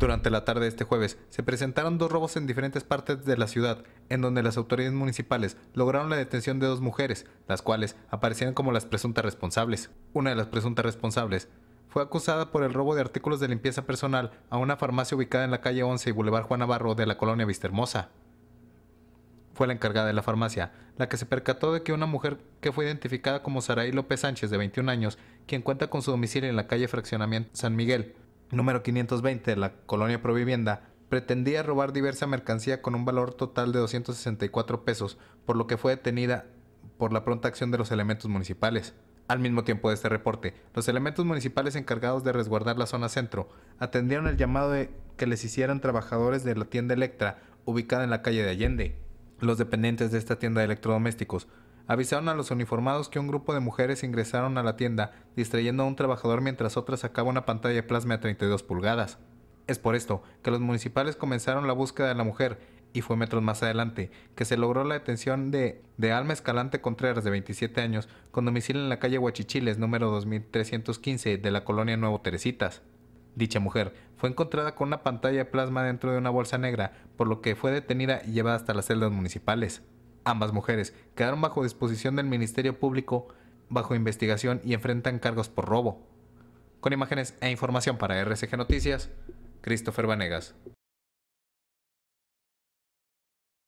Durante la tarde de este jueves, se presentaron dos robos en diferentes partes de la ciudad, en donde las autoridades municipales lograron la detención de dos mujeres, las cuales aparecieron como las presuntas responsables. Una de las presuntas responsables fue acusada por el robo de artículos de limpieza personal a una farmacia ubicada en la calle 11 y Boulevard Juan Navarro de la colonia Vistahermosa. Fue la encargada de la farmacia la que se percató de que una mujer que fue identificada como Saraí López Sánchez, de 21 años, quien cuenta con su domicilio en la calle Fraccionamiento San Miguel, número 520 de la colonia Provivienda, pretendía robar diversa mercancía con un valor total de 264 pesos, por lo que fue detenida por la pronta acción de los elementos municipales. Al mismo tiempo de este reporte, los elementos municipales encargados de resguardar la zona centro atendieron el llamado de que les hicieran trabajadores de la tienda Electra, ubicada en la calle de Allende. Los dependientes de esta tienda de electrodomésticos avisaron a los uniformados que un grupo de mujeres ingresaron a la tienda, distrayendo a un trabajador mientras otra sacaba una pantalla de plasma de 32 pulgadas. Es por esto que los municipales comenzaron la búsqueda de la mujer, y fue metros más adelante que se logró la detención de, de Alma Escalante Contreras, de 27 años, con domicilio en la calle Huachichiles, número 2315 de la colonia Nuevo Teresitas. Dicha mujer fue encontrada con una pantalla plasma dentro de una bolsa negra, por lo que fue detenida y llevada hasta las celdas municipales. Ambas mujeres quedaron bajo disposición del Ministerio Público, bajo investigación y enfrentan cargos por robo. Con imágenes e información para RCG Noticias, Christopher Vanegas.